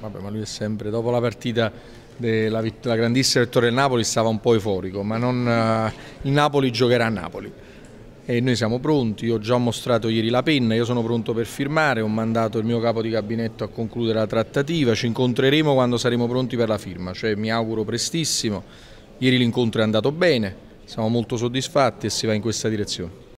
vabbè, ma lui è sempre, dopo la partita della la grandissima vittoria del Napoli stava un po' euforico, ma non, eh, il Napoli giocherà a Napoli. E noi siamo pronti, io ho già mostrato ieri la penna, io sono pronto per firmare, ho mandato il mio capo di gabinetto a concludere la trattativa, ci incontreremo quando saremo pronti per la firma, cioè mi auguro prestissimo, ieri l'incontro è andato bene, siamo molto soddisfatti e si va in questa direzione.